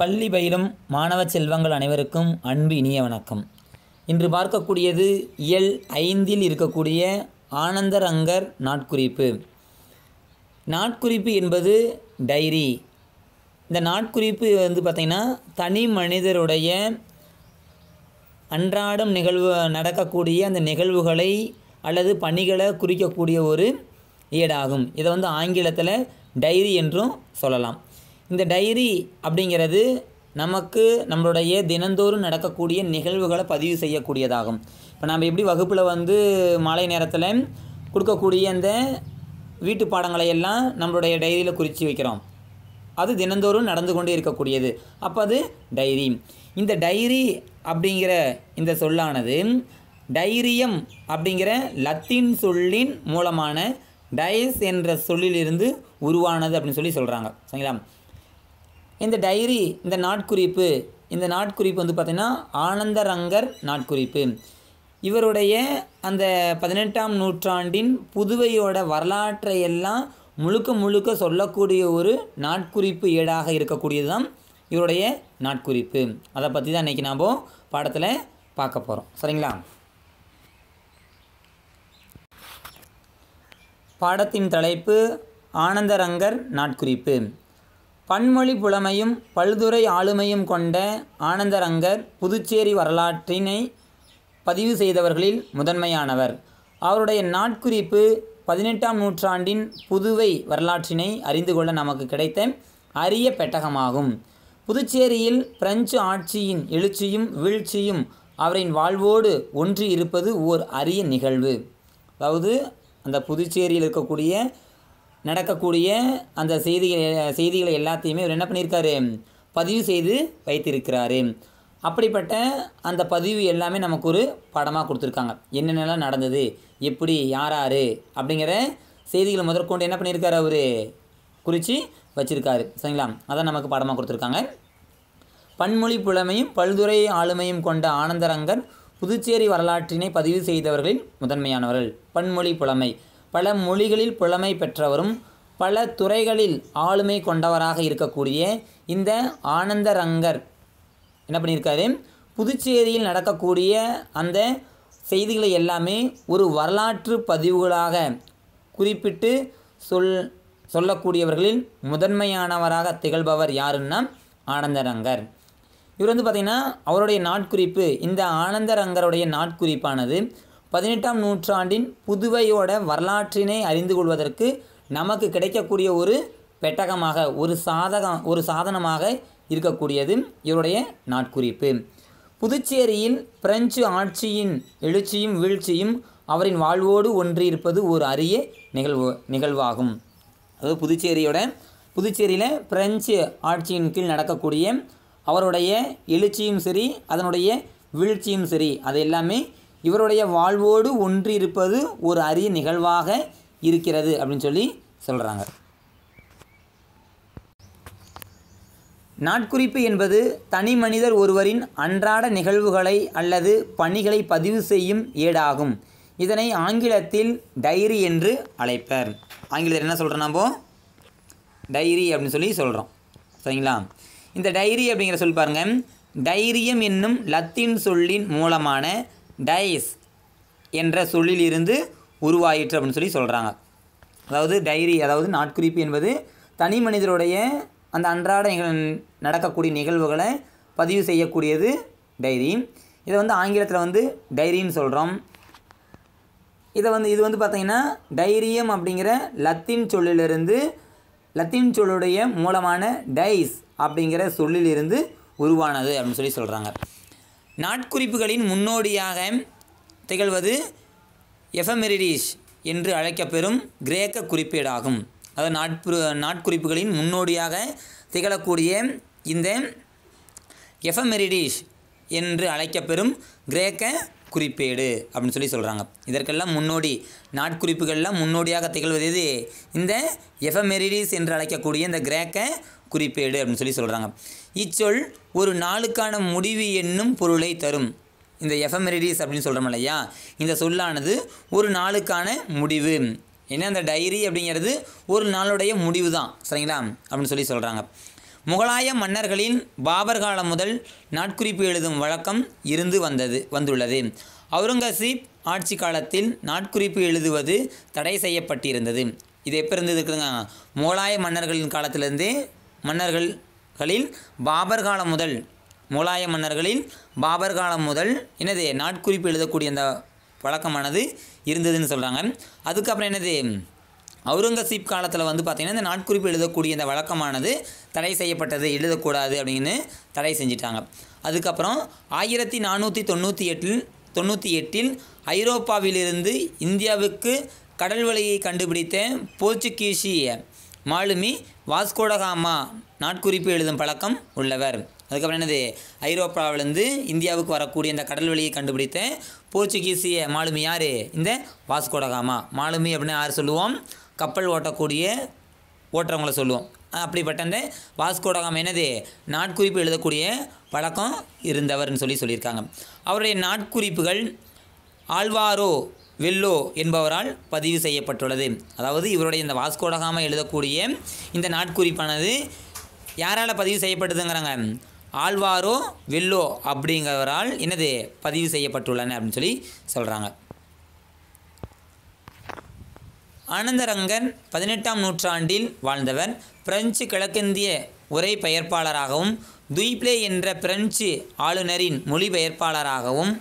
பள்ளி பயிலும் மாணவ செல்வங்கள் அனைவருக்கும் அன்பு இனிய வணக்கம் இன்று பார்க்கக்கூடியது இயல் ஐந்தில் இருக்கக்கூடிய ஆனந்தரங்கர் நாட்குறிப்பு நாட்குறிப்பு என்பது டைரி இந்த நாட்குறிப்பு வந்து பார்த்திங்கன்னா தனி மனிதருடைய அன்றாடம் நிகழ்வு நடக்கக்கூடிய அந்த நிகழ்வுகளை அல்லது பணிகளை குறிக்கக்கூடிய ஒரு ஏடாகும் இதை வந்து ஆங்கிலத்தில் டைரி என்றும் சொல்லலாம் இந்த டைரி அப்படிங்கிறது நமக்கு நம்மளுடைய தினந்தோறும் நடக்கக்கூடிய நிகழ்வுகளை பதிவு செய்யக்கூடியதாகும் இப்போ நம்ம எப்படி வகுப்பில் வந்து மாலை நேரத்தில் கொடுக்கக்கூடிய அந்த வீட்டு பாடங்களை எல்லாம் நம்மளுடைய டைரியில் குறித்து வைக்கிறோம் அது தினந்தோறும் நடந்து கொண்டே இருக்கக்கூடியது அப்போ அது டைரி இந்த டைரி அப்படிங்கிற இந்த சொல்லானது டைரியம் அப்படிங்கிற லத்தீன் சொல்லின் மூலமான டயஸ் என்ற சொல்லிலிருந்து உருவானது அப்படின்னு சொல்லி சொல்கிறாங்க சரிங்களா இந்த டைரி இந்த நாட்குறிப்பு இந்த நாட்குறிப்பு வந்து பார்த்திங்கன்னா ஆனந்தரங்கர் நாட்குறிப்பு இவருடைய அந்த பதினெட்டாம் நூற்றாண்டின் புதுவையோட வரலாற்றை எல்லாம் முழுக்க முழுக்க சொல்லக்கூடிய ஒரு நாட்குறிப்பு ஏடாக இருக்கக்கூடியது தான் இவருடைய நாட்குறிப்பு அதை பற்றி தான் இன்றைக்கி நாம் பாடத்தில் பார்க்க போகிறோம் சரிங்களா பாடத்தின் தலைப்பு ஆனந்தரங்கர் நாட்குறிப்பு பன்மொழி புலமையும் பல்துறை ஆளுமையும் கொண்ட ஆனந்தரங்கர் புதுச்சேரி வரலாற்றினை பதிவு செய்தவர்களில் முதன்மையானவர் அவருடைய நாட்குறிப்பு பதினெட்டாம் நூற்றாண்டின் புதுவை வரலாற்றினை அறிந்து கொள்ள நமக்கு கிடைத்த அரிய பெட்டகமாகும் புதுச்சேரியில் பிரெஞ்சு ஆட்சியின் எழுச்சியும் வீழ்ச்சியும் அவரின் வாழ்வோடு ஒன்று இருப்பது ஓர் அரிய நிகழ்வு அதாவது அந்த புதுச்சேரியில் இருக்கக்கூடிய நடக்கக்கூடிய அந்த செய்திகளை செய்திகளை எல்லாத்தையுமே இவர் என்ன பண்ணியிருக்காரு பதிவு செய்து வைத்திருக்கிறாரு அப்படிப்பட்ட அந்த பதிவு எல்லாமே நமக்கு ஒரு படமாக கொடுத்துருக்காங்க என்னென்னலாம் நடந்தது எப்படி யார் யார் அப்படிங்கிற செய்திகளை முதற்கொண்டு என்ன பண்ணியிருக்காரு அவர் குறித்து வச்சுருக்காரு சரிங்களா அதான் நமக்கு படமாக கொடுத்துருக்காங்க பன்மொழி புலமையும் பல்துறை ஆளுமையும் கொண்ட ஆனந்தரங்கன் புதுச்சேரி வரலாற்றினை பதிவு செய்தவர்களில் முதன்மையானவர்கள் பன்மொழி புலமை பல மொழிகளில் புலமை பெற்றவரும் பல துறைகளில் ஆளுமை கொண்டவராக இருக்கக்கூடிய இந்த ஆனந்த ரங்கர் என்ன பண்ணியிருக்காரு புதுச்சேரியில் நடக்கக்கூடிய அந்த செய்திகளை எல்லாமே ஒரு வரலாற்று பதிவுகளாக குறிப்பிட்டு சொல் சொல்லக்கூடியவர்களில் முதன்மையானவராக திகழ்பவர் யாருன்னா ஆனந்தரங்கர் இவர் வந்து பார்த்திங்கன்னா அவருடைய நாட்குறிப்பு இந்த ஆனந்தரங்கருடைய நாட்குறிப்பானது பதினெட்டாம் நூற்றாண்டின் புதுவையோட வரலாற்றினை அறிந்து கொள்வதற்கு நமக்கு கிடைக்கக்கூடிய ஒரு பெட்டகமாக ஒரு சாதகம் ஒரு சாதனமாக இருக்கக்கூடியது இவருடைய நாட்குறிப்பு புதுச்சேரியில் பிரெஞ்சு ஆட்சியின் எழுச்சியும் வீழ்ச்சியும் அவரின் வாழ்வோடு ஒன்றி இருப்பது ஒரு அரிய நிகழ்வு நிகழ்வாகும் அதாவது புதுச்சேரியோட புதுச்சேரியில் பிரெஞ்சு ஆட்சியின் கீழ் நடக்கக்கூடிய அவருடைய எழுச்சியும் சரி அதனுடைய வீழ்ச்சியும் சரி அது எல்லாமே இவருடைய வாழ்வோடு ஒன்று இருப்பது ஒரு அரிய நிகழ்வாக இருக்கிறது அப்படின்னு சொல்லி சொல்கிறாங்க நாட்குறிப்பு என்பது தனி மனிதர் ஒருவரின் அன்றாட நிகழ்வுகளை அல்லது பணிகளை பதிவு செய்யும் ஏடாகும் இதனை ஆங்கிலத்தில் டைரி என்று அழைப்பர் ஆங்கிலத்தில் என்ன சொல்கிறோம் நம்போ டைரி அப்படின்னு சொல்லி சொல்கிறோம் சரிங்களா இந்த டைரி அப்படிங்கிற சொல்லி பாருங்கள் டைரியம் என்னும் லத்தீன் சொல்லின் மூலமான டைஸ் என்ற சொல்லிலிருந்து உருவாயிற்று அப்படின்னு சொல்லி சொல்கிறாங்க அதாவது டைரி அதாவது நாட்குறிப்பு என்பது தனி மனிதருடைய அந்த அன்றாட நடக்கக்கூடிய நிகழ்வுகளை பதிவு செய்யக்கூடியது டைரி இதை வந்து ஆங்கிலத்தில் வந்து டைரின்னு சொல்கிறோம் இதை வந்து இது வந்து பார்த்திங்கன்னா டைரியம் அப்படிங்கிற லத்தீன் சொல்லிலிருந்து லத்தீன் சொல்லுடைய மூலமான டைஸ் அப்படிங்கிற சொல்லிலிருந்து உருவானது அப்படின்னு சொல்லி சொல்கிறாங்க நாட்குறிப்புகளின் முன்னோடியாக திகழ்வது எஃபமெரிடிஸ் என்று அழைக்கப்பெறும் கிரேக்க குறிப்பீடாகும் அதாவது நாட்புற நாட்குறிப்புகளின் முன்னோடியாக திகழக்கூடிய இந்த எஃபமெரிடிஸ் என்று அழைக்கப்பெறும் கிரேக்க குறிப்பேடு அப்படின்னு சொல்லி சொல்கிறாங்க இதற்கெல்லாம் முன்னோடி நாட்குறிப்புகளெலாம் முன்னோடியாக திகழ்வது எது இந்த எஃபமெரிடிஸ் என்று அழைக்கக்கூடிய இந்த கிரேக்க குறிப்பேடு அப்படின்னு சொல்லி சொல்கிறாங்க இச்சொல் ஒரு நாளுக்கான முடிவு என்னும் பொருளை தரும் இந்த எஃப்எம்ரிடிஸ் அப்படின்னு சொல்கிறோம் இல்லையா இந்த சொல்லானது ஒரு நாளுக்கான முடிவு ஏன்னா அந்த டைரி அப்படிங்கிறது ஒரு நாளுடைய முடிவு தான் சரிங்களா அப்படின்னு சொல்லி சொல்கிறாங்க முகலாய மன்னர்களின் பாபர் காலம் முதல் நாட்குறிப்பு எழுதும் வழக்கம் இருந்து வந்தது வந்துள்ளது அவுரங்கசீப் ஆட்சி காலத்தில் நாட்குறிப்பு எழுதுவது தடை செய்யப்பட்டிருந்தது இது எப்போ இருந்தது இருக்குதுங்க முகலாய மன்னர்களின் காலத்திலேருந்தே மன்னர்கள்களில் பாபர் காலம் முதல் முகலாய மன்னர்களில் பாபர் காலம் முதல் என்னது நாட்குறிப்பு எழுதக்கூடிய அந்த வழக்கமானது இருந்ததுன்னு சொல்கிறாங்க அதுக்கப்புறம் என்னது அவுரங்கசீப் காலத்தில் வந்து பார்த்திங்கன்னா இந்த நாட்குறிப்பு எழுதக்கூடிய இந்த வழக்கமானது தடை செய்யப்பட்டது எழுதக்கூடாது அப்படின்னு தடை செஞ்சிட்டாங்க அதுக்கப்புறம் ஆயிரத்தி நானூற்றி தொண்ணூற்றி எட்டில் தொண்ணூற்றி எட்டில் ஐரோப்பாவிலிருந்து இந்தியாவுக்கு கடல் வழியை கண்டுபிடித்த போர்ச்சுகீசிய மாலுமி வாஸ்கோடகாமா நாட்குறிப்பு எழுதும் பழக்கம் உள்ளவர் அதுக்கப்புறம் என்னது ஐரோப்பாவிலேருந்து இந்தியாவுக்கு வரக்கூடிய இந்த கடல் வழியை கண்டுபிடித்த போர்ச்சுகீசிய மாலுமி யார் இந்த வாஸ்கோடகாமா மாலுமி அப்படின்னு யார் சொல்லுவோம் கப்பல் ஓட்டக்கூடிய ஓட்டுறவங்களை சொல்லுவோம் அப்படிப்பட்ட அந்த வாஸ்கோடகாமா என்னது நாட்குறிப்பு எழுதக்கூடிய பழக்கம் இருந்தவர்னு சொல்லி சொல்லியிருக்காங்க அவருடைய நாட்குறிப்புகள் ஆழ்வாரோ வெல்லோ என்பவரால் பதிவு செய்யப்பட்டுள்ளது அதாவது இவருடைய இந்த வாஸ்கோடகாமல் எழுதக்கூடிய இந்த நாட்குறிப்பானது யாரால் பதிவு செய்யப்பட்டதுங்கிறாங்க ஆழ்வாரோ வெல்லோ அப்படிங்கிறவரால் என்னது பதிவு செய்யப்பட்டுள்ளன அப்படின்னு சொல்லி சொல்கிறாங்க ஆனந்தரங்கன் பதினெட்டாம் நூற்றாண்டில் வாழ்ந்தவர் பிரெஞ்சு கிழக்கிந்திய உரை பெயர்ப்பாளராகவும் துய்ப்ளே என்ற பிரெஞ்சு ஆளுநரின் மொழிபெயர்ப்பாளராகவும்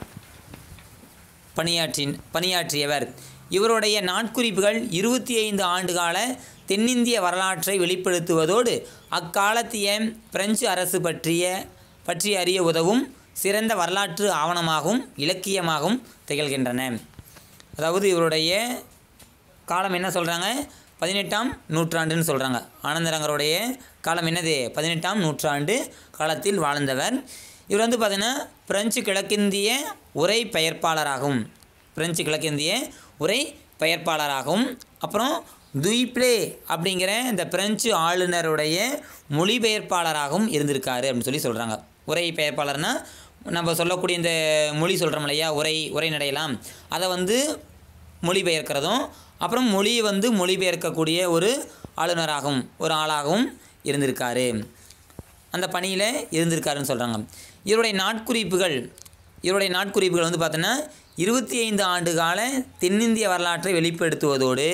பணியாற்றின் பணியாற்றியவர் இவருடைய நாட்குறிப்புகள் இருபத்தி ஐந்து ஆண்டுகால தென்னிந்திய வரலாற்றை வெளிப்படுத்துவதோடு அக்காலத்திய பிரெஞ்சு அரசு பற்றிய பற்றி அறிய உதவும் சிறந்த வரலாற்று ஆவணமாகவும் இலக்கியமாகவும் திகழ்கின்றன அதாவது இவருடைய காலம் என்ன சொல்கிறாங்க பதினெட்டாம் நூற்றாண்டுன்னு சொல்கிறாங்க ஆனந்தரங்கருடைய காலம் என்னது பதினெட்டாம் நூற்றாண்டு காலத்தில் வாழ்ந்தவர் இவர் வந்து பார்த்திங்கன்னா பிரெஞ்சு கிழக்கிந்திய உரை பெயர்ப்பாளராகும் பிரெஞ்சு கிழக்கிந்திய உரை பெயர்ப்பாளராகும் அப்புறம் துய்ப்ளே அப்படிங்கிற இந்த பிரெஞ்சு ஆளுநருடைய மொழிபெயர்ப்பாளராகவும் இருந்திருக்காரு அப்படின்னு சொல்லி சொல்கிறாங்க உரை பெயர்ப்பாளர்னால் நம்ம சொல்லக்கூடிய இந்த மொழி சொல்கிறோம் இல்லையா உரை உரை நடையலாம் அதை வந்து மொழிபெயர்க்கிறதும் அப்புறம் மொழியை வந்து மொழிபெயர்க்கக்கூடிய ஒரு ஆளுநராகவும் ஒரு ஆளாகவும் இருந்திருக்காரு அந்த பணியில் இருந்திருக்காருன்னு சொல்கிறாங்க இவருடைய நாட்குறிப்புகள் இவருடைய நாட்குறிப்புகள் வந்து பார்த்தோன்னா இருபத்தி ஐந்து ஆண்டு கால தென்னிந்திய வரலாற்றை வெளிப்படுத்துவதோடு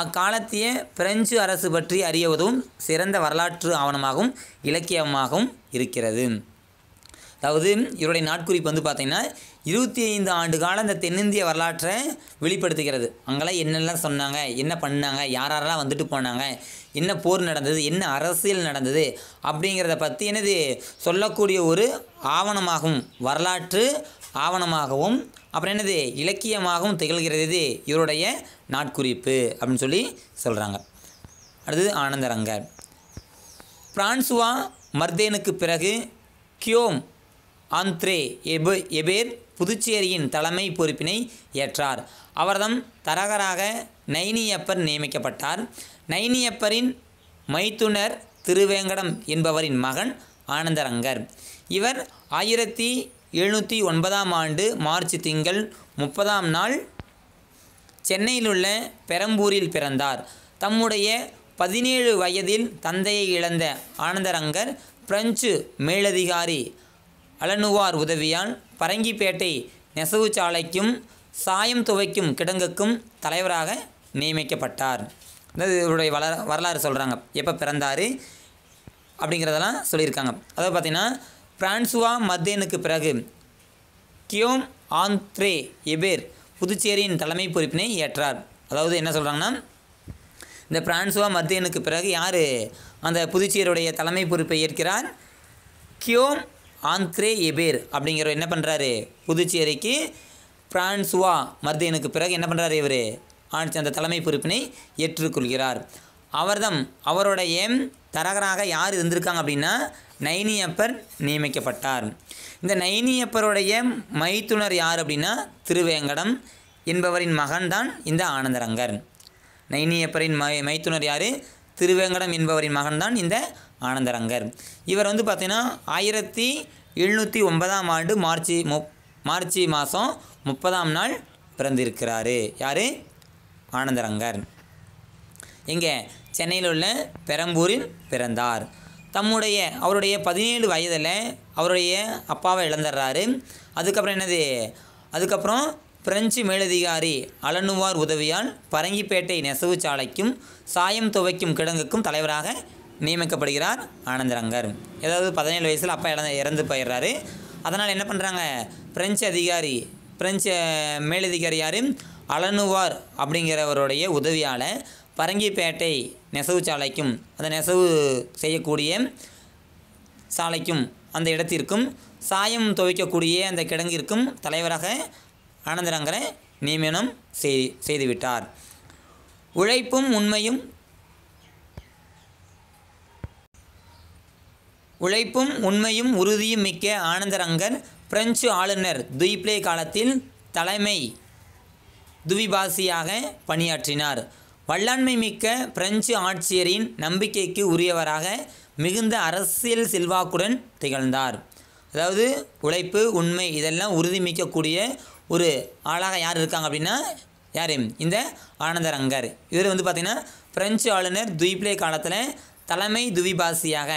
அக்காலத்திய பிரெஞ்சு அரசு பற்றி அறியவதும் சிறந்த வரலாற்று ஆவணமாகவும் இலக்கியமாகவும் இருக்கிறது அதாவது இவருடைய நாட்குறிப்பு வந்து பார்த்திங்கன்னா இருபத்தி ஐந்து ஆண்டு காலம் இந்த தென்னிந்திய வரலாற்றை வெளிப்படுத்துகிறது அங்கெல்லாம் என்னெல்லாம் சொன்னாங்க என்ன பண்ணாங்க யாரெல்லாம் வந்துட்டு போனாங்க என்ன போர் நடந்தது என்ன அரசியல் நடந்தது அப்படிங்கிறத பற்றி என்னது சொல்லக்கூடிய ஒரு ஆவணமாகும் வரலாற்று ஆவணமாகவும் அப்புறம் என்னது இலக்கியமாகவும் திகழ்கிறது இது இவருடைய நாட்குறிப்பு அப்படின்னு சொல்லி சொல்கிறாங்க அடுத்தது ஆனந்தரங்கர் பிரான்சுவா மர்தேனுக்கு பிறகு கியோம் ஆந்த்ரே எபு எபேர் புதுச்சேரியின் தலைமை பொறுப்பினை ஏற்றார் அவர்தம் தரகராக நைனியப்பர் நியமிக்கப்பட்டார் நைனியப்பரின் மைத்துனர் திருவேங்கடம் என்பவரின் மகன் ஆனந்தரங்கர் இவர் ஆயிரத்தி எழுநூற்றி ஒன்பதாம் ஆண்டு மார்ச் திங்கள் முப்பதாம் நாள் சென்னையிலுள்ள பெரம்பூரில் பிறந்தார் தம்முடைய பதினேழு வயதில் தந்தையை இழந்த ஆனந்தரங்கர் பிரெஞ்சு மேலதிகாரி அலனுவார் உதவியால் பரங்கிப்பேட்டை நெசவு சாலைக்கும் சாயம் துவைக்கும் கிடங்குக்கும் தலைவராக நியமிக்கப்பட்டார் அதாவது இவருடைய வள வரலாறு சொல்கிறாங்க எப்போ பிறந்தார் அப்படிங்கிறதெல்லாம் சொல்லியிருக்காங்க அதாவது பார்த்திங்கன்னா பிரான்சுவா மத்தேனுக்கு பிறகு கியோம் ஆந்த்ரே எபேர் புதுச்சேரியின் தலைமை பொறுப்பினை ஏற்றார் அதாவது என்ன சொல்கிறாங்கன்னா இந்த பிரான்சுவா மத்தியனுக்கு பிறகு யார் அந்த புதுச்சேரியுடைய தலைமை பொறுப்பை ஏற்கிறார் கியோம் ஆந்த்ரே எபேர் அப்படிங்கிற என்ன பண்ணுறாரு புதுச்சேரிக்கு பிரான்சுவா மர்தேனுக்கு பிறகு என்ன பண்ணுறாரு இவர் ஆட்சி அந்த தலைமை பொறுப்பினை ஏற்றுக்கொள்கிறார் அவர்தம் அவருடைய தரகராக யார் இருந்திருக்காங்க அப்படின்னா நைனியப்பர் நியமிக்கப்பட்டார் இந்த நைனியப்பருடைய மைத்துனர் யார் அப்படின்னா திருவேங்கடம் என்பவரின் மகன்தான் இந்த ஆனந்தரங்கர் நைனியப்பரின் மை மைத்துனர் யார் திருவேங்கடம் என்பவரின் மகன்தான் இந்த ஆனந்தரங்கர் இவர் வந்து பார்த்திங்கன்னா ஆயிரத்தி எழுநூற்றி ஒன்பதாம் ஆண்டு மார்ச் மார்ச் மாதம் முப்பதாம் நாள் பிறந்திருக்கிறாரு யார் ஆனந்தரங்கர் இங்கே சென்னையில் உள்ள பெரம்பூரில் பிறந்தார் தம்முடைய அவருடைய பதினேழு வயதில் அவருடைய அப்பாவை இழந்துடுறாரு அதுக்கப்புறம் என்னது அதுக்கப்புறம் பிரெஞ்சு மேலதிகாரி அலனுவார் உதவியால் பரங்கிப்பேட்டை நெசவு சாலைக்கும் சாயம் துவைக்கும் கிடங்குக்கும் தலைவராக நியமிக்கப்படுகிறார் ஆனந்தரங்கர் ஏதாவது பதினேழு வயசில் அப்பா இறந்து இறந்து போயிடுறாரு அதனால் என்ன பண்ணுறாங்க பிரெஞ்சு அதிகாரி பிரெஞ்சு மேலதிகாரி யார் அலனுவார் அப்படிங்கிறவருடைய உதவியால் பரங்கிப்பேட்டை நெசவு சாலைக்கும் அந்த நெசவு செய்யக்கூடிய சாலைக்கும் அந்த இடத்திற்கும் சாயம் துவைக்கக்கூடிய அந்த கிடங்கிற்கும் தலைவராக ஆனந்தரங்கரை நியமனம் செய்துவிட்டார் உழைப்பும் உண்மையும் உழைப்பும் உண்மையும் உறுதியும் மிக்க ஆனந்தரங்கர் பிரெஞ்சு ஆளுநர் துய்ப்ளே காலத்தில் தலைமை துவிபாசியாக பணியாற்றினார் வல்லாண்மை மிக்க பிரெஞ்சு ஆட்சியரின் நம்பிக்கைக்கு உரியவராக மிகுந்த அரசியல் செல்வாக்குடன் திகழ்ந்தார் அதாவது உழைப்பு உண்மை இதெல்லாம் உறுதிமிக்கக்கூடிய ஒரு ஆளாக யார் இருக்காங்க அப்படின்னா யார் இந்த ஆனந்தரங்கர் இவர் வந்து பார்த்திங்கன்னா பிரெஞ்சு ஆளுநர் துய்ப்ளே காலத்தில் தலைமை துவிபாசியாக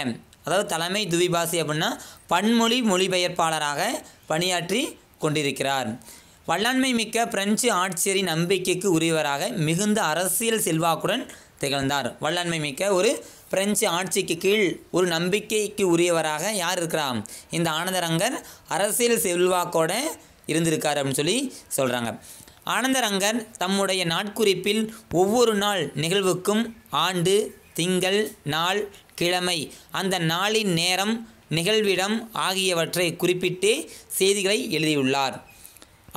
அதாவது தலைமை துவிபாசி அப்படின்னா பன்மொழி மொழிபெயர்ப்பாளராக பணியாற்றி கொண்டிருக்கிறார் வல்லாண்மை மிக்க பிரெஞ்சு ஆட்சியரின் நம்பிக்கைக்கு உரியவராக மிகுந்த அரசியல் செல்வாக்குடன் திகழ்ந்தார் வல்லாண்மை மிக்க ஒரு பிரெஞ்சு ஆட்சிக்கு கீழ் ஒரு நம்பிக்கைக்கு உரியவராக யார் இருக்கிறார் இந்த ஆனந்தரங்கர் அரசியல் செல்வாக்கோட இருந்திருக்கார் அப்படின்னு சொல்லி சொல்கிறாங்க ஆனந்தரங்கர் தம்முடைய நாட்குறிப்பில் ஒவ்வொரு நாள் நிகழ்வுக்கும் ஆண்டு திங்கள் நாள் கிழமை அந்த நாளின் நேரம் நிகழ்விடம் ஆகியவற்றை குறிப்பிட்டு செய்திகளை எழுதியுள்ளார்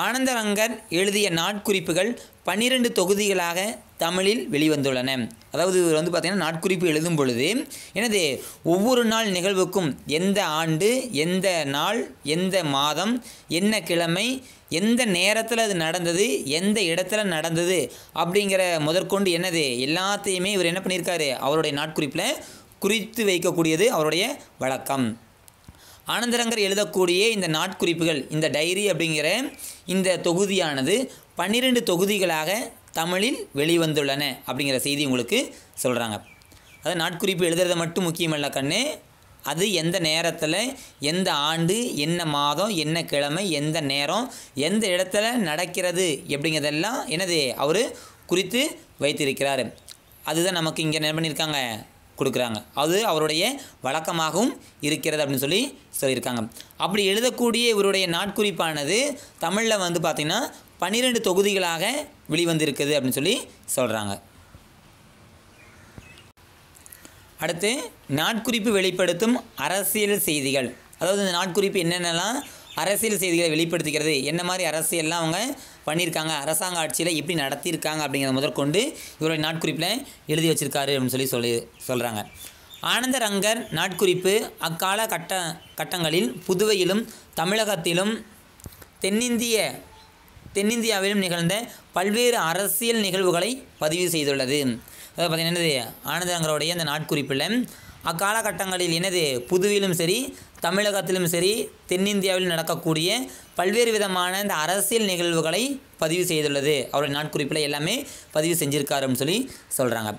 ஆனந்தரங்கர் எழுதிய நாட்குறிப்புகள் பன்னிரெண்டு தொகுதிகளாக தமிழில் வெளிவந்துள்ளன அதாவது இவர் வந்து பார்த்திங்கன்னா நாட்குறிப்பு எழுதும் பொழுது எனது ஒவ்வொரு நாள் நிகழ்வுக்கும் எந்த ஆண்டு எந்த நாள் எந்த மாதம் என்ன கிழமை எந்த நேரத்தில் அது நடந்தது எந்த இடத்துல நடந்தது அப்படிங்கிற முதற்கொண்டு என்னது எல்லாத்தையுமே இவர் என்ன பண்ணியிருக்காரு அவருடைய நாட்குறிப்பில் குறித்து வைக்கக்கூடியது அவருடைய வழக்கம் ஆனந்தரங்கர் எழுதக்கூடிய இந்த நாட்குறிப்புகள் இந்த டைரி அப்படிங்கிற இந்த தொகுதியானது பன்னிரெண்டு தொகுதிகளாக தமிழில் வெளிவந்துள்ளன அப்படிங்கிற செய்தி உங்களுக்கு சொல்கிறாங்க அதாவது நாட்குறிப்பு எழுதுறது மட்டும் முக்கியமல்ல கண்ணு அது எந்த நேரத்தில் எந்த ஆண்டு என்ன மாதம் என்ன கிழமை எந்த நேரம் எந்த இடத்துல நடக்கிறது எப்படிங்கிறதெல்லாம் என்னது அவர் குறித்து வைத்திருக்கிறார் அதுதான் நமக்கு இங்கே என்ன பண்ணியிருக்காங்க கொடுக்குறாங்க அது அவருடைய வழக்கமாகவும் இருக்கிறது அப்படின்னு சொல்லி சொல்லியிருக்காங்க அப்படி எழுதக்கூடிய இவருடைய நாட்குறிப்பானது தமிழில் வந்து பார்த்திங்கன்னா பன்னிரெண்டு தொகுதிகளாக வெளிவந்திருக்குது அப்படின்னு சொல்லி சொல்கிறாங்க அடுத்து நாட்குறிப்பு வெளிப்படுத்தும் அரசியல் செய்திகள் அதாவது இந்த நாட்குறிப்பு என்னென்னலாம் அரசியல் செய்திகளை வெளிப்படுத்துகிறது என்ன மாதிரி அரசியல்லாம் அவங்க பண்ணியிருக்காங்க அரசாங்க ஆட்சியில் எப்படி நடத்தியிருக்காங்க அப்படிங்கிறத முதற்கொண்டு இவருடைய நாட்குறிப்பில் எழுதி வச்சிருக்காரு அப்படின்னு சொல்லி சொல்லி சொல்கிறாங்க ஆனந்தரங்கர் நாட்குறிப்பு அக்கால கட்ட கட்டங்களில் புதுவையிலும் தமிழகத்திலும் தென்னிந்திய தென்னிந்தியாவிலும் நிகழ்ந்த பல்வேறு அரசியல் நிகழ்வுகளை பதிவு செய்துள்ளது அதாவது பார்த்திங்கன்னா என்னது ஆனந்தரங்கருடைய அந்த நாட்குறிப்பில் அக்காலகட்டங்களில் என்னது புதுவிலும் சரி தமிழகத்திலும் சரி தென்னிந்தியாவிலும் நடக்கக்கூடிய பல்வேறு விதமான இந்த அரசியல் நிகழ்வுகளை பதிவு செய்துள்ளது அவருடைய நாட்குறிப்பில் எல்லாமே பதிவு செஞ்சுருக்காருன்னு சொல்லி சொல்கிறாங்க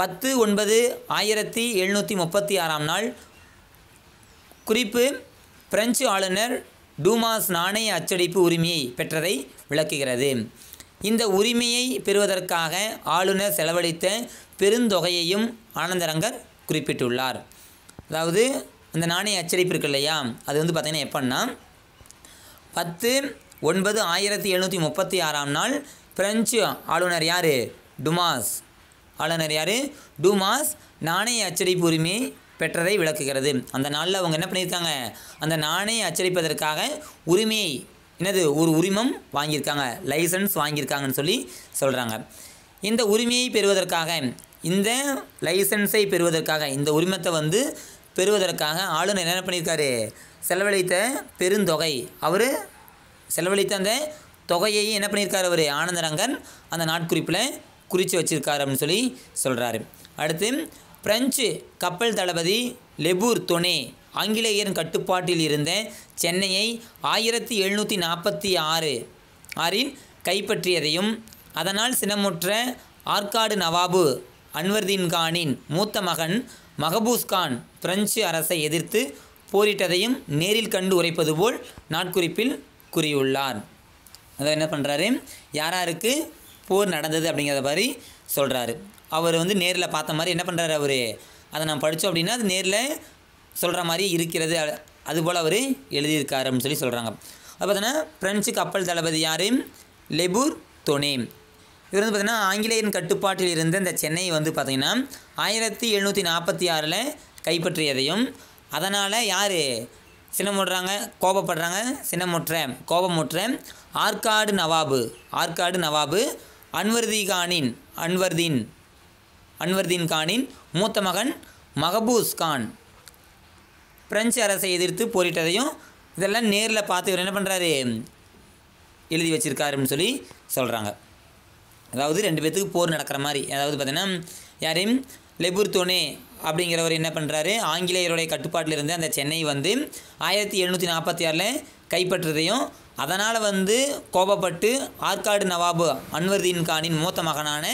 பத்து ஒன்பது ஆயிரத்தி எழுநூற்றி முப்பத்தி ஆறாம் நாள் குறிப்பு பிரெஞ்சு ஆளுநர் டூமாஸ் நாணய அச்சடிப்பு உரிமையை பெற்றதை விளக்குகிறது இந்த உரிமையை பெறுவதற்காக ஆளுநர் செலவழித்த பெருந்தொகையையும் ஆனந்தரங்கர் குறிப்பிட்டுள்ளார் அதாவது அந்த நாணய அச்சடிப்பு இருக்கு இல்லையா அது வந்து பார்த்திங்கன்னா எப்போன்னா பத்து ஒன்பது ஆயிரத்தி எழுநூற்றி முப்பத்தி ஆறாம் நாள் பிரெஞ்சு ஆளுநர் யார் டுமாஸ் ஆளுநர் யார் டுமாஸ் நாணய அச்சடிப்பு உரிமை பெற்றதை விளக்குகிறது அந்த நாளில் அவங்க என்ன பண்ணியிருக்காங்க அந்த நாணய அச்சடிப்பதற்காக உரிமையை என்னது ஒரு உரிமம் வாங்கியிருக்காங்க லைசன்ஸ் வாங்கியிருக்காங்கன்னு சொல்லி சொல்கிறாங்க இந்த உரிமையை பெறுவதற்காக இந்த லைசன்ஸை பெறுவதற்காக இந்த உரிமத்தை வந்து பெறுவதற்காக ஆளுநர் என்ன பண்ணியிருக்காரு செலவழித்த பெருந்தொகை அவர் செலவழித்த அந்த தொகையை என்ன பண்ணியிருக்காரு அவர் ஆனந்தரங்கன் அந்த நாட்குறிப்பில் குறித்து வச்சிருக்காரு அப்படின்னு சொல்லி சொல்கிறாரு அடுத்து பிரெஞ்சு கப்பல் தளபதி லெபூர் தொனே ஆங்கிலேயரின் கட்டுப்பாட்டில் இருந்த சென்னையை ஆயிரத்தி எழுநூற்றி நாற்பத்தி ஆறு ஆறில் கைப்பற்றியதையும் அதனால் சினமுற்ற ஆற்காடு நவாபு அன்வர்தீன் கானின் மூத்த மகன் மஹபூஸ் கான் பிரெஞ்சு அரசை எதிர்த்து போரிட்டதையும் நேரில் கண்டு உரைப்பது போல் நாட்குறிப்பில் கூறியுள்ளார் அதை என்ன பண்ணுறாரு யாராருக்கு போர் நடந்தது அப்படிங்கிற மாதிரி சொல்கிறாரு அவர் வந்து நேரில் பார்த்த மாதிரி என்ன பண்ணுறாரு அவர் அதை நான் படித்தோம் அப்படின்னா அது நேரில் சொல்கிற மாதிரி இருக்கிறது அதுபோல் அவர் எழுதியிருக்காரு அப்படின்னு சொல்லி சொல்கிறாங்க அது பார்த்தோன்னா பிரெஞ்சு கப்பல் தளபதி யாரையும் லெபூர் தொனே இது வந்து பார்த்திங்கன்னா ஆங்கிலேயன் கட்டுப்பாட்டில் இருந்த இந்த சென்னை வந்து பார்த்திங்கன்னா ஆயிரத்தி எழுநூற்றி நாற்பத்தி ஆறில் கைப்பற்றியதையும் அதனால் யார் சினமுடுறாங்க கோபப்படுறாங்க சினமுற்ற கோபமுற்ற ஆற்காடு நவாபு ஆற்காடு நவாபு அன்வர்தி கானின் அன்வர்தீன் அன்வர்தீன் கானின் மூத்த மகன் மகபூஸ் கான் பிரெஞ்சு அரசை எதிர்த்து போரிட்டதையும் இதெல்லாம் நேரில் பார்த்து இவர் என்ன பண்ணுறாரு எழுதி வச்சுருக்காருன்னு சொல்லி சொல்கிறாங்க அதாவது ரெண்டு பேர்த்துக்கு போர் நடக்கிற மாதிரி அதாவது பார்த்திங்கன்னா யாரையும் லெபுர்தோனே அப்படிங்கிறவர் என்ன பண்ணுறாரு ஆங்கிலேயருடைய கட்டுப்பாட்டில் இருந்து அந்த சென்னை வந்து ஆயிரத்தி எழுநூற்றி நாற்பத்தி ஆறில் கைப்பற்றதையும் அதனால் வந்து கோபப்பட்டு ஆற்காடு நவாபு அன்வர்தீன் கானின் மூத்த மகனான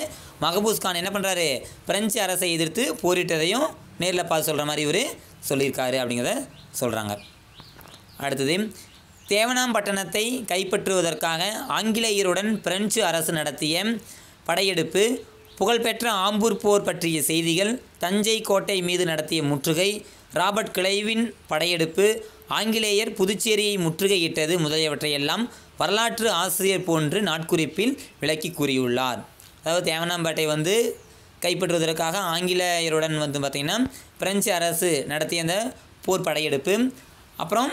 மஹபூஸ் கான் என்ன பண்ணுறாரு பிரெஞ்சு அரசை எதிர்த்து போரிட்டதையும் நேரில் பார்த்து சொல்கிற மாதிரி இவர் சொல்லியிருக்காரு அப்படிங்கிறத சொல்கிறாங்க அடுத்தது தேவனாம்பட்டணத்தை கைப்பற்றுவதற்காக ஆங்கிலேயருடன் பிரெஞ்சு அரசு நடத்திய படையெடுப்பு புகழ்பெற்ற ஆம்பூர் போர் பற்றிய செய்திகள் தஞ்சை கோட்டை மீது நடத்திய முற்றுகை ராபர்ட் கிளைவின் படையெடுப்பு ஆங்கிலேயர் புதுச்சேரியை முற்றுகையிட்டது முதலியவற்றையெல்லாம் வரலாற்று ஆசிரியர் போன்று நாட்குறிப்பில் விளக்கி கூறியுள்ளார் அதாவது தேவனாம்பேட்டை வந்து கைப்பற்றுவதற்காக ஆங்கிலேயருடன் வந்து பார்த்திங்கன்னா பிரெஞ்சு அரசு நடத்திய அந்த போர் படையெடுப்பு அப்புறம்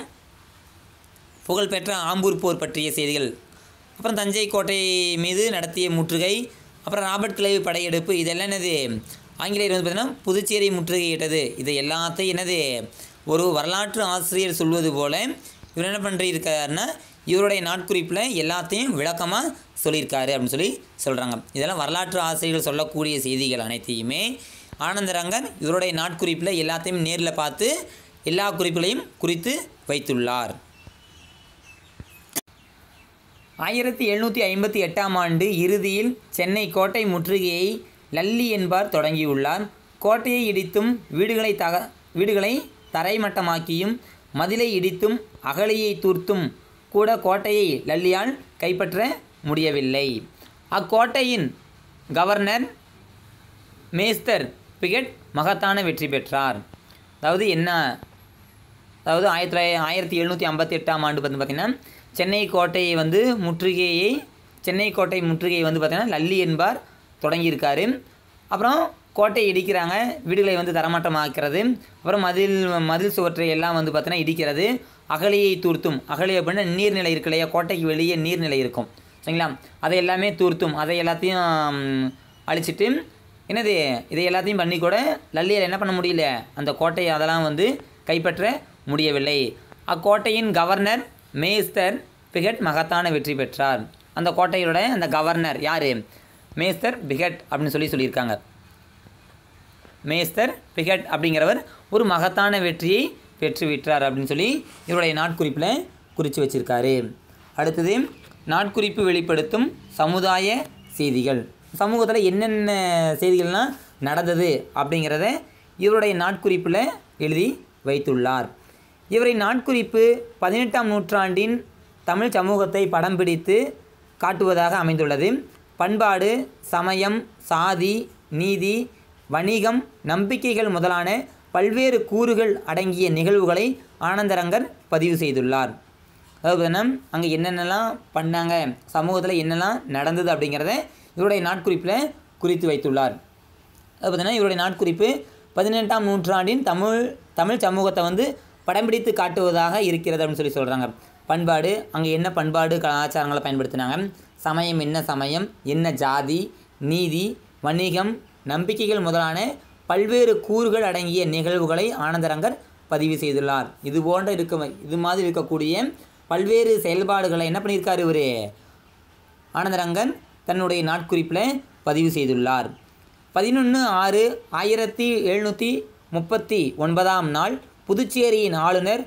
புகழ்பெற்ற ஆம்பூர் போர் பற்றிய செய்திகள் அப்புறம் தஞ்சை கோட்டை மீது நடத்திய முற்றுகை அப்புறம் ராபர்ட் கிளைவு படையெடுப்பு இதெல்லாம் என்னது ஆங்கிலேயர் வந்து பார்த்திங்கன்னா புதுச்சேரி முற்றுகையிட்டது இது எல்லாத்தையும் என்னது ஒரு வரலாற்று ஆசிரியர் சொல்வது போல் இவர் என்ன பண்ணிருக்காருன்னா இவருடைய நாட்குறிப்பில் எல்லாத்தையும் விளக்கமாக சொல்லியிருக்காரு அப்படின்னு சொல்லி சொல்கிறாங்க இதெல்லாம் வரலாற்று ஆசிரியர்கள் சொல்லக்கூடிய செய்திகள் அனைத்தையுமே ஆனந்தரங்கன் இவருடைய நாட்குறிப்பில் எல்லாத்தையும் நேரில் பார்த்து எல்லா குறிப்புகளையும் குறித்து வைத்துள்ளார் ஆயிரத்தி எழுநூற்றி ஐம்பத்தி எட்டாம் ஆண்டு இறுதியில் சென்னை கோட்டை முற்றுகையை லல்லி என்பார் தொடங்கியுள்ளார் கோட்டையை இடித்தும் வீடுகளை தக வீடுகளை தரைமட்டமாக்கியும் மதிலை இடித்தும் அகலியை தூர்த்தும் கூட கோட்டையை லல்லியால் கைப்பற்ற முடியவில்லை அக்கோட்டையின் கவர்னர் மேஸ்தர் பிகட் மகத்தான வெற்றி பெற்றார் அதாவது என்ன அதாவது ஆயிரத்தி தொள்ளாயிரத்தி ஆயிரத்தி எழுநூற்றி ஐம்பத்தி எட்டாம் ஆண்டு வந்து பார்த்திங்கன்னா சென்னை கோட்டையை வந்து முற்றுகையை சென்னை கோட்டை முற்றுகையை வந்து பார்த்திங்கன்னா லல்லி என்பார் தொடங்கியிருக்காரு அப்புறம் கோட்டையை இடிக்கிறாங்க வீடுகளை வந்து தரமாட்டமாக்கிறது அப்புறம் மதில் மதில் சுவற்றை எல்லாம் வந்து பார்த்தீங்கன்னா இடிக்கிறது அகலியை தூர்த்தும் அகலி அப்படின்னா நீர்நிலை இருக்கு இல்லையா கோட்டைக்கு வெளியே நீர்நிலை இருக்கும் சரிங்களா அதை எல்லாமே தூர்த்தும் அதை எல்லாத்தையும் அழிச்சிட்டு என்னது இதை எல்லாத்தையும் பண்ணி கூட லல்லியால் என்ன பண்ண முடியல அந்த கோட்டையை அதெல்லாம் வந்து கைப்பற்ற முடியவில்லை அக்கோட்டையின் கவர்னர் மேஸ்தர் பிகட் மகத்தான வெற்றி பெற்றார் அந்த கோட்டையோட அந்த கவர்னர் யார் மேஸ்தர் பிகட் அப்படின்னு சொல்லி சொல்லியிருக்காங்க மேஸ்தர் பிகட் அப்படிங்கிறவர் ஒரு மகத்தான வெற்றியை பெற்று விட்டார் அப்படின்னு சொல்லி இவருடைய நாட்குறிப்பில் குறித்து வச்சுருக்காரு அடுத்தது நாட்குறிப்பு வெளிப்படுத்தும் சமுதாய செய்திகள் சமூகத்தில் என்னென்ன செய்திகள்லாம் நடந்தது அப்படிங்கிறத இவருடைய நாட்குறிப்பில் எழுதி வைத்துள்ளார் இவரை நாட்குறிப்பு பதினெட்டாம் நூற்றாண்டின் தமிழ் சமூகத்தை படம் பிடித்து காட்டுவதாக அமைந்துள்ளது பண்பாடு சமயம் சாதி நீதி வணிகம் நம்பிக்கைகள் முதலான பல்வேறு கூறுகள் அடங்கிய நிகழ்வுகளை ஆனந்தரங்கர் பதிவு செய்துள்ளார் அதாவது அங்கே என்னென்னலாம் பண்ணாங்க சமூகத்தில் என்னெல்லாம் நடந்தது அப்படிங்கிறத இவருடைய நாட்குறிப்பில் குறித்து வைத்துள்ளார் அது இவருடைய நாட்குறிப்பு பதினெட்டாம் நூற்றாண்டின் தமிழ் தமிழ் சமூகத்தை வந்து படம் பிடித்து காட்டுவதாக இருக்கிறது அப்படின்னு சொல்லி சொல்கிறாங்க பண்பாடு அங்கே என்ன பண்பாடு கலாச்சாரங்களை பயன்படுத்தினாங்க சமயம் என்ன சமயம் என்ன ஜாதி நீதி வணிகம் நம்பிக்கைகள் முதலான பல்வேறு கூறுகள் அடங்கிய நிகழ்வுகளை ஆனந்தரங்கர் பதிவு செய்துள்ளார் இது போன்ற இருக்க இது மாதிரி இருக்கக்கூடிய பல்வேறு செயல்பாடுகளை என்ன பண்ணியிருக்காரு இவர் ஆனந்தரங்கன் தன்னுடைய நாட்குறிப்பில் பதிவு செய்துள்ளார் பதினொன்று ஆறு ஆயிரத்தி எழுநூற்றி முப்பத்தி ஒன்பதாம் நாள் புதுச்சேரியின் ஆளுநர்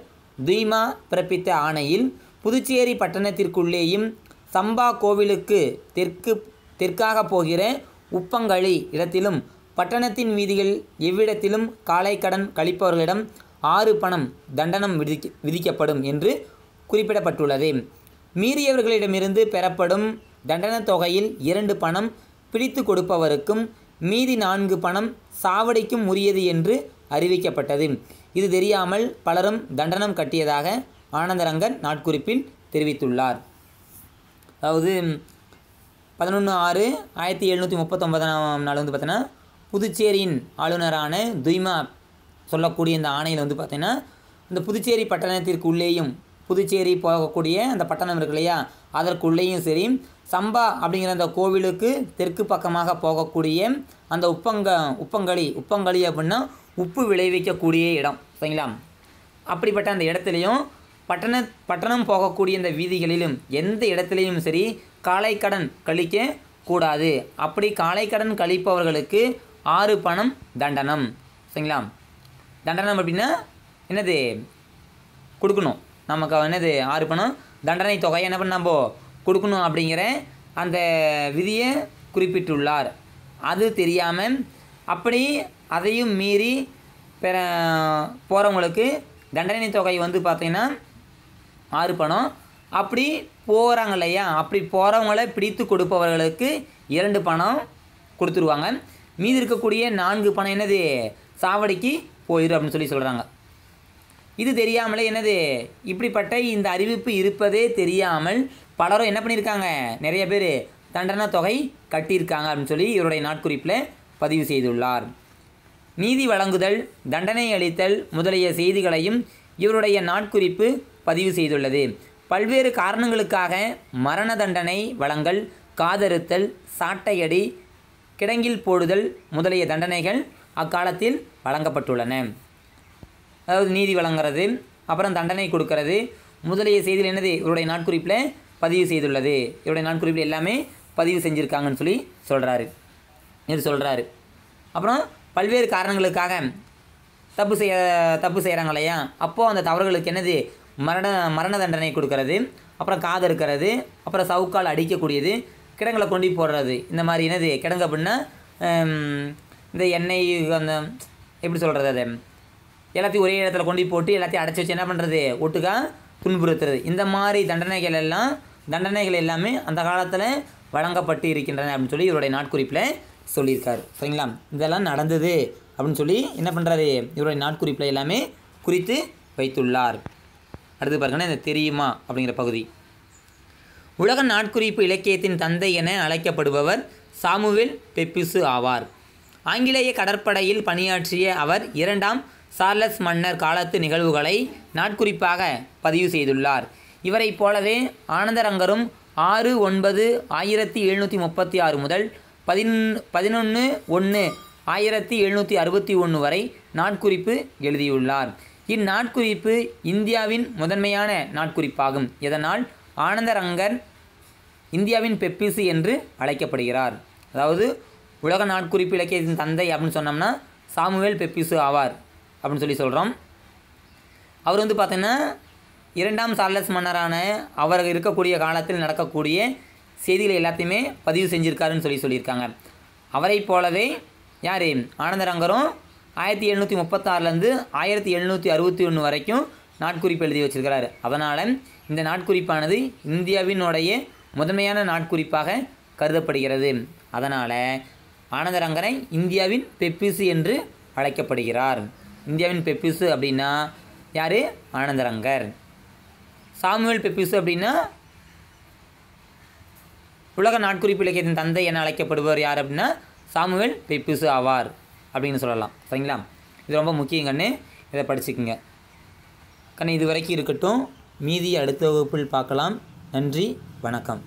துய்மா பிறப்பித்த ஆணையில் புதுச்சேரி பட்டணத்திற்குள்ளேயும் சம்பா கோவிலுக்கு தெற்கு தெற்காக போகிற உப்பங்கழி இடத்திலும் பட்டணத்தின் வீதிகள் எவ்விடத்திலும் காலை கடன் கழிப்பவர்களிடம் ஆறு பணம் தண்டனம் விதிக்க விதிக்கப்படும் என்று குறிப்பிடப்பட்டுள்ளது மீறியவர்களிடமிருந்து பெறப்படும் தண்டனத் தொகையில் இரண்டு பணம் பிடித்து கொடுப்பவருக்கும் மீதி நான்கு பணம் சாவடிக்கும் உரியது என்று அறிவிக்கப்பட்டது இது தெரியாமல் பலரும் தண்டனம் கட்டியதாக ஆனந்தரங்கன் நாட்குறிப்பில் தெரிவித்துள்ளார் அதாவது பதினொன்று ஆறு ஆயிரத்தி எழுநூற்றி முப்பத்தொன்பதாம் நாள் வந்து பார்த்தோன்னா புதுச்சேரியின் ஆளுநரான துய்மா சொல்லக்கூடிய இந்த ஆணையில் வந்து பார்த்திங்கன்னா இந்த புதுச்சேரி பட்டணத்திற்கு உள்ளேயும் புதுச்சேரி போகக்கூடிய அந்த பட்டணம் இருக்கு இல்லையா அதற்குள்ளேயும் சரி சம்பா அப்படிங்கிற அந்த கோவிலுக்கு தெற்கு பக்கமாக போகக்கூடிய அந்த உப்பங்க உப்பங்களி உப்பங்களி அப்படின்னா உப்பு விளைவிக்கக்கூடிய இடம் சரிங்களா அப்படிப்பட்ட அந்த இடத்துலையும் பட்டண பட்டணம் போகக்கூடிய இந்த வீதிகளிலும் எந்த இடத்துலையும் சரி காலை கடன் கழிக்க கூடாது அப்படி காலை கடன் கழிப்பவர்களுக்கு ஆறு பணம் தண்டனம் சரிங்களா தண்டனம் அப்படின்னா என்னது கொடுக்கணும் நமக்கு என்னது ஆறு பணம் தண்டனை தொகை என்ன பண்ண நம்ம கொடுக்கணும் அப்படிங்கிற அந்த விதியை குறிப்பிட்டுள்ளார் அது தெரியாமல் அப்படி அதையும் மீறி பெற போகிறவங்களுக்கு தண்டனை தொகை வந்து பார்த்திங்கன்னா ஆறு பணம் அப்படி போகிறாங்க இல்லையா அப்படி போகிறவங்கள பிடித்து கொடுப்பவர்களுக்கு இரண்டு பணம் கொடுத்துருவாங்க மீதி இருக்கக்கூடிய நான்கு பணம் என்னது சாவடிக்கு போயிடும் அப்படின்னு சொல்லி சொல்கிறாங்க இது தெரியாமலே என்னது இப்படிப்பட்ட இந்த அறிவிப்பு இருப்பதே தெரியாமல் பலரும் என்ன பண்ணியிருக்காங்க நிறைய பேர் தண்டனை தொகை கட்டியிருக்காங்க அப்படின்னு சொல்லி இவருடைய நாட்குறிப்பில் பதிவு செய்துள்ளார் நீதி வழங்குதல் தண்டனை அளித்தல் முதலிய செய்திகளையும் இவருடைய நாட்குறிப்பு பதிவு செய்துள்ளது பல்வேறு காரணங்களுக்காக மரண தண்டனை வழங்கல் காதறுத்தல் சாட்டையடி கிடங்கில் போடுதல் முதலிய தண்டனைகள் அக்காலத்தில் வழங்கப்பட்டுள்ளன அதாவது நீதி வழங்குறது அப்புறம் தண்டனை கொடுக்கறது முதலிய செய்தியில் என்னது இவருடைய நாட்குறிப்பில் பதிவு செய்துள்ளது இவருடைய நாட்குறிப்பில் எல்லாமே பதிவு செஞ்சுருக்காங்கன்னு சொல்லி சொல்கிறாரு இவர் சொல்கிறாரு அப்புறம் பல்வேறு காரணங்களுக்காக தப்பு செய்ய தப்பு செய்கிறாங்க இல்லையா அப்போது அந்த தவறுகளுக்கு என்னது மரண மரண தண்டனை கொடுக்கறது அப்புறம் காது இருக்கிறது அப்புறம் சவுக்கால் அடிக்கக்கூடியது கிடங்களை கொண்டு போடுறது இந்த மாதிரி என்னது கிடங்கு அப்படின்னா இந்த எண்ணெய் அந்த எப்படி சொல்கிறது அது எல்லாத்தையும் ஒரே இடத்துல கொண்டு போட்டு எல்லாத்தையும் அடைச்சி வச்சு என்ன பண்ணுறது ஒட்டுக்கா துன்புறுத்துறது இந்த மாதிரி தண்டனைகள் எல்லாம் தண்டனைகள் எல்லாமே அந்த காலத்தில் வழங்கப்பட்டு இருக்கின்றன அப்படின்னு சொல்லி இவருடைய நாட்குறிப்பில் சொல்லியிருக்காரு சரிங்களா இதெல்லாம் நடந்தது அப்படின்னு சொல்லி என்ன பண்ணுறாரு இவருடைய நாட்குறிப்பில் எல்லாமே குறித்து வைத்துள்ளார் அடுத்து பாருங்கன்னா இந்த தெரியுமா அப்படிங்கிற பகுதி உலக நாட்குறிப்பு இலக்கியத்தின் தந்தை என அழைக்கப்படுபவர் சாமுவேல் பெப்பிசு ஆவார் ஆங்கிலேய கடற்படையில் பணியாற்றிய அவர் இரண்டாம் சார்லஸ் மன்னர் காலத்து நிகழ்வுகளை நாட்குறிப்பாக பதிவு செய்துள்ளார் இவரைப் போலவே ஆனந்தரங்கரும் ஆறு ஒன்பது ஆயிரத்தி எழுநூற்றி முப்பத்தி ஆறு முதல் பதின் பதினொன்று ஒன்று ஆயிரத்தி எழுநூற்றி அறுபத்தி ஒன்று வரை நாட்குறிப்பு எழுதியுள்ளார் இந்நாட்குறிப்பு இந்தியாவின் முதன்மையான நாட்குறிப்பாகும் இதனால் ஆனந்தரங்கர் இந்தியாவின் பெப்பிசு என்று அழைக்கப்படுகிறார் அதாவது உலக நாட்குறிப்பு இலக்கியத்தின் தந்தை அப்படின்னு சொன்னோம்னா சாமுவேல் பெப்பிசு ஆவார் அப்படின்னு சொல்லி சொல்கிறோம் அவர் வந்து பார்த்திங்கன்னா இரண்டாம் சார்லஸ் மன்னரான அவர் இருக்கக்கூடிய காலத்தில் நடக்கக்கூடிய செய்திகளை எல்லாத்தையுமே பதிவு செஞ்சுருக்காருன்னு சொல்லி சொல்லியிருக்காங்க அவரை போலவே யார் ஆனந்தரங்கரும் ஆயிரத்தி எழுநூற்றி முப்பத்தாறுலேருந்து ஆயிரத்தி எழுநூற்றி அறுபத்தி ஒன்று வரைக்கும் நாட்குறிப்பு எழுதி வச்சிருக்கிறாரு அதனால் இந்த நாட்குறிப்பானது இந்தியாவினுடைய முதன்மையான நாட்குறிப்பாக கருதப்படுகிறது அதனால் ஆனந்தரங்கரை இந்தியாவின் பெப்பிசு என்று அழைக்கப்படுகிறார் இந்தியாவின் பெப்பிசு அப்படின்னா யார் ஆனந்தரங்கர் சாமுவேல் பெப்பிசு அப்படின்னா உலக நாட்குறிப்பு இலக்கியத்தின் தந்தை என அழைக்கப்படுபவர் யார் அப்படின்னா சாமுவேல் பிப்புசு ஆவார் அப்படின்னு சொல்லலாம் சரிங்களா இது ரொம்ப முக்கியம் கண்ணு இதை படிச்சுக்குங்க கண்ணு இது வரைக்கும் இருக்கட்டும் மீதி அடுத்த வகுப்பில் பார்க்கலாம் நன்றி வணக்கம்